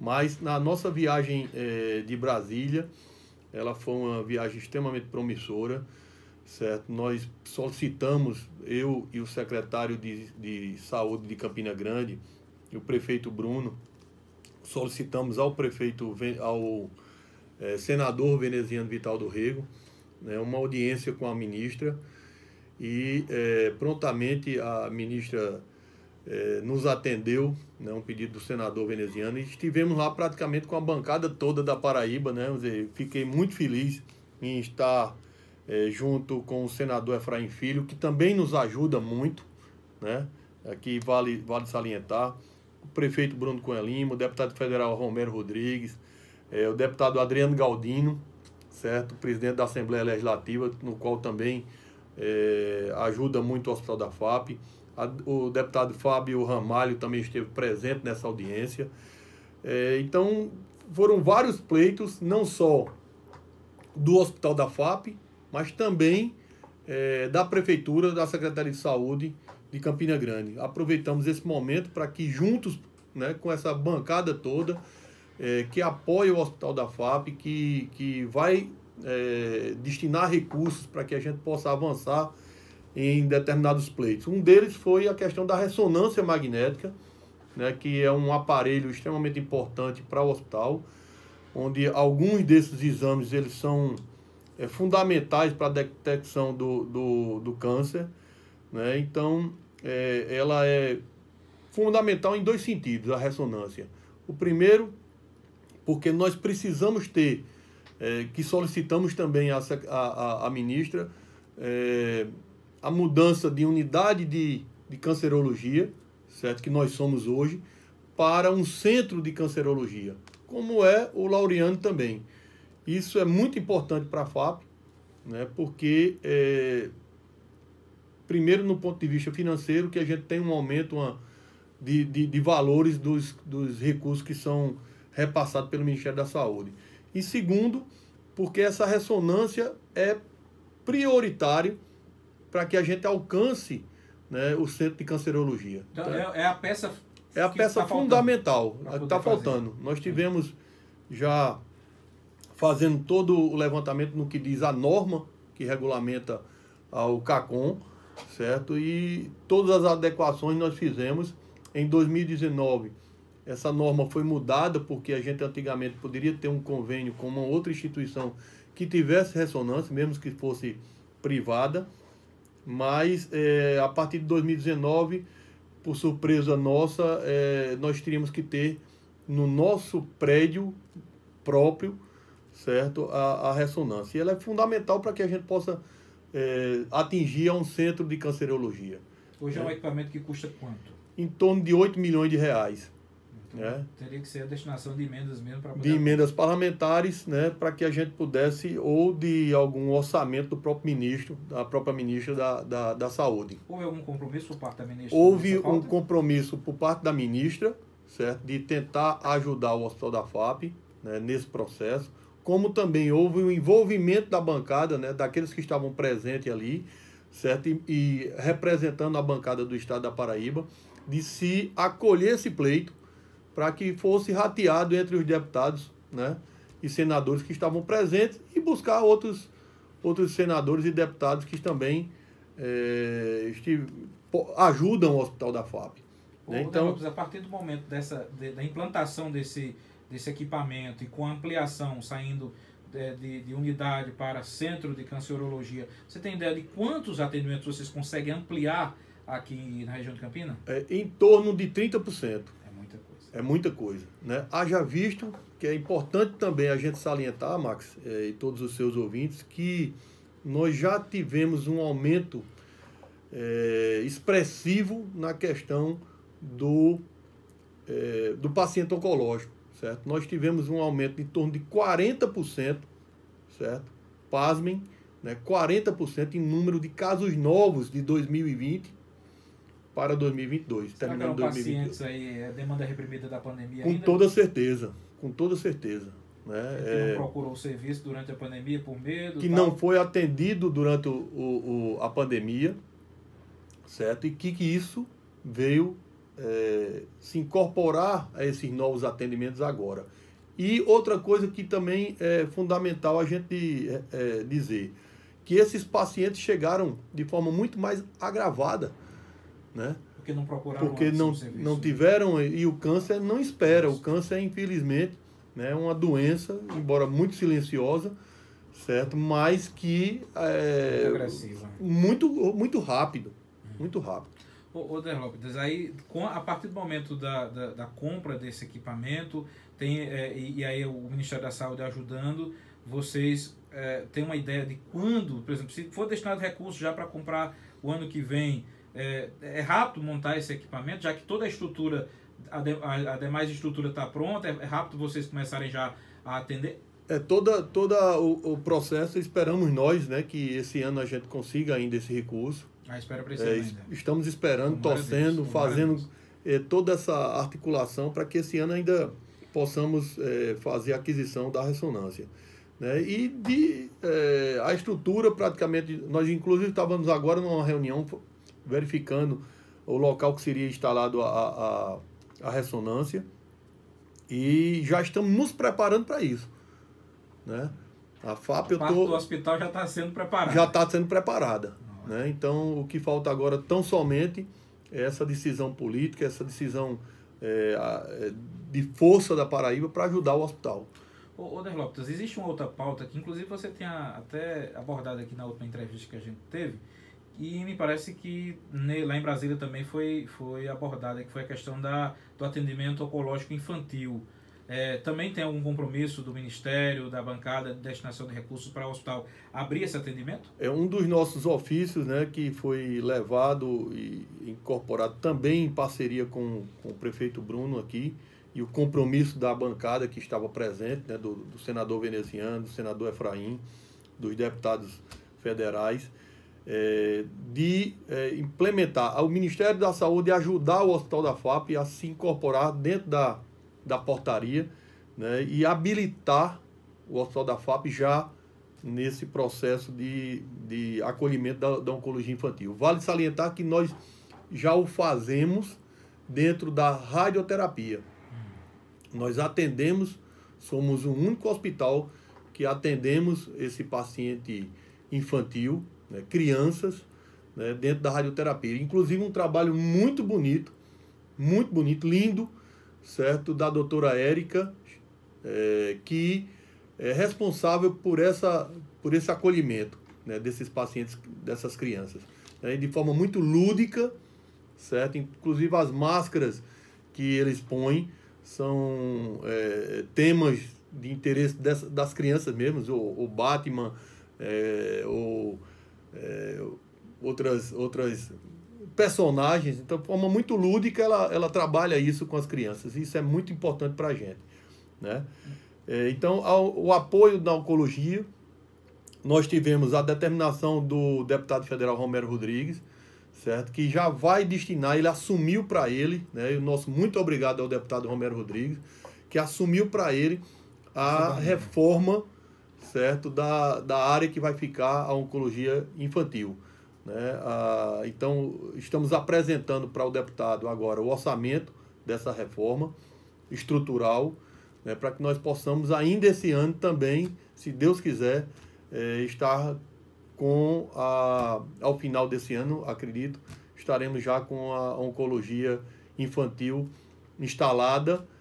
Mas na nossa viagem é, de Brasília, ela foi uma viagem extremamente promissora, certo? Nós solicitamos, eu e o secretário de, de saúde de Campina Grande, e o prefeito Bruno, solicitamos ao prefeito, ao é, senador veneziano Vital do Rego, né, uma audiência com a ministra, e é, prontamente a ministra eh, nos atendeu, né, um pedido do senador veneziano, e estivemos lá praticamente com a bancada toda da Paraíba, né, dizer, fiquei muito feliz em estar eh, junto com o senador Efraim Filho, que também nos ajuda muito, né, aqui vale, vale salientar, o prefeito Bruno Cunha Lima, o deputado federal Romero Rodrigues, eh, o deputado Adriano Galdino, certo, presidente da Assembleia Legislativa, no qual também ajuda muito o Hospital da FAP, o deputado Fábio Ramalho também esteve presente nessa audiência. É, então, foram vários pleitos, não só do Hospital da FAP, mas também é, da Prefeitura, da Secretaria de Saúde de Campina Grande. Aproveitamos esse momento para que, juntos, né, com essa bancada toda, é, que apoia o Hospital da FAP, que, que vai é, destinar recursos para que a gente possa avançar em determinados pleitos. Um deles foi a questão da ressonância magnética, né, que é um aparelho extremamente importante para o hospital, onde alguns desses exames eles são é, fundamentais para a detecção do, do, do câncer. Né? Então, é, ela é fundamental em dois sentidos, a ressonância. O primeiro, porque nós precisamos ter, é, que solicitamos também à a, a, a, ministra, é, a mudança de unidade de, de cancerologia, certo? Que nós somos hoje, para um centro de cancerologia, como é o Laureano também. Isso é muito importante para a FAP, né? porque, é, primeiro, no ponto de vista financeiro, que a gente tem um aumento uma, de, de, de, valores dos, dos recursos que são repassados pelo Ministério da Saúde. E segundo, porque essa ressonância é prioritário para que a gente alcance né, o centro de cancerologia. Então, é, é, a peça. É a peça tá fundamental, está faltando. Nós é. tivemos já fazendo todo o levantamento no que diz a norma que regulamenta o CACOM, certo? E todas as adequações nós fizemos em 2019. Essa norma foi mudada porque a gente antigamente poderia ter um convênio com uma outra instituição que tivesse ressonância, mesmo que fosse privada, mas é, a partir de 2019, por surpresa nossa, é, nós teríamos que ter no nosso prédio próprio, certo, a, a ressonância. E ela é fundamental para que a gente possa é, atingir um centro de cancerologia. Hoje é um é. equipamento que custa quanto? Em torno de 8 milhões de reais. Né? Teria que ser a destinação de emendas mesmo para poder... De emendas parlamentares, né, para que a gente pudesse, ou de algum orçamento do próprio ministro, da própria ministra da, da, da Saúde. Houve algum compromisso por parte da ministra? Houve um compromisso por parte da ministra, certo? De tentar ajudar o Hospital da FAP né, nesse processo, como também houve o um envolvimento da bancada, né, daqueles que estavam presentes ali, certo? E, e representando a bancada do Estado da Paraíba, de se acolher esse pleito para que fosse rateado entre os deputados né, e senadores que estavam presentes e buscar outros, outros senadores e deputados que também é, ajudam o Hospital da FAP. Né? Então, a partir do momento dessa, de, da implantação desse, desse equipamento e com a ampliação saindo é, de, de, unidade para centro de cancerologia. Você tem ideia de quantos atendimentos vocês conseguem ampliar aqui na região de Campina? É, em torno de 30%. É muita coisa. Né? Haja visto que é importante também a gente salientar, Max, é, e todos os seus ouvintes, que nós já tivemos um aumento é, expressivo na questão do, é, do paciente oncológico, certo? Nós tivemos um aumento em torno de 40%, certo? Pasmem, né? 40% em número de casos novos de 2020 para 2022, Será terminando 2022. É aí, a é, demanda reprimida da pandemia Com ainda? toda certeza, com toda certeza. Né? Que é, não procurou o serviço durante a pandemia por medo? Que tal. não foi atendido durante o, o, o, a pandemia, certo? E que, que isso veio é, se incorporar a esses novos atendimentos agora. E outra coisa que também é fundamental a gente é, é dizer, que esses pacientes chegaram de forma muito mais agravada né? Porque não procuraram Porque não, não né? tiveram e o câncer não espera, o câncer é, infelizmente né, uma doença, embora muito silenciosa, certo? Mas que é muito, muito, muito rápido, muito rápido. Ô, Lopes, aí a partir do momento da, da, da compra desse equipamento, tem, é, e, e, aí o Ministério da Saúde ajudando, vocês é, têm uma ideia de quando, por exemplo, se for destinado recursos já para comprar o ano que vem, é, é rápido montar esse equipamento, já que toda a estrutura, a, de, a, a demais estrutura está pronta, é, é rápido vocês começarem já a atender? É toda, toda o, o, processo, esperamos nós, né, que esse ano a gente consiga ainda esse recurso. Ah, espera para é, esse é, ano Estamos esperando, Tomara torcendo, Deus, fazendo é, toda essa articulação para que esse ano ainda possamos é, fazer a aquisição da ressonância. Né? E de, é, a estrutura praticamente, nós inclusive estávamos agora numa reunião verificando o local que seria instalado a, a, a ressonância e já estamos nos preparando para isso. Né? A FAP a eu tô, do hospital já está sendo preparada. Já está sendo preparada. Né? Então o que falta agora tão somente é essa decisão política, essa decisão é, é de força da Paraíba para ajudar o hospital. Ô, ô existe uma outra pauta que inclusive você tinha até abordado aqui na última entrevista que a gente teve, e me parece que né, lá em Brasília também foi, foi abordada, que foi a questão da, do atendimento oncológico infantil. É, também tem algum compromisso do Ministério, da bancada de destinação de recursos para o hospital abrir esse atendimento? É um dos nossos ofícios né, que foi levado e incorporado também em parceria com, com o prefeito Bruno aqui e o compromisso da bancada que estava presente, né, do, do senador veneziano, do senador Efraim, dos deputados federais é, de é, implementar o Ministério da Saúde ajudar o Hospital da FAP a se incorporar dentro da, da portaria né, e habilitar o Hospital da FAP já nesse processo de, de acolhimento da, da oncologia infantil. Vale salientar que nós já o fazemos dentro da radioterapia. Hum. Nós atendemos, somos o único hospital que atendemos esse paciente infantil né, crianças né, dentro da radioterapia. Inclusive um trabalho muito bonito, muito bonito, lindo, certo? Da doutora Érica, é, que é responsável por, essa, por esse acolhimento né, desses pacientes, dessas crianças. Né, de forma muito lúdica, certo? Inclusive as máscaras que eles põem são é, temas de interesse dessa, das crianças mesmo, o, o Batman, é, o é, outras, outras personagens. Então, de forma muito lúdica, ela, ela trabalha isso com as crianças. Isso é muito importante para a gente. Né? É, então, ao, o apoio da oncologia, nós tivemos a determinação do deputado federal Romero Rodrigues, certo? Que já vai destinar, ele assumiu para ele, né? o nosso muito obrigado ao deputado Romero Rodrigues, que assumiu para ele a reforma certo? Da, da área que vai ficar a oncologia infantil. Né? Ah, então, estamos apresentando para o deputado agora o orçamento dessa reforma estrutural, né, para que nós possamos, ainda esse ano também, se Deus quiser, é, estar com a, ao final desse ano, acredito, estaremos já com a oncologia infantil instalada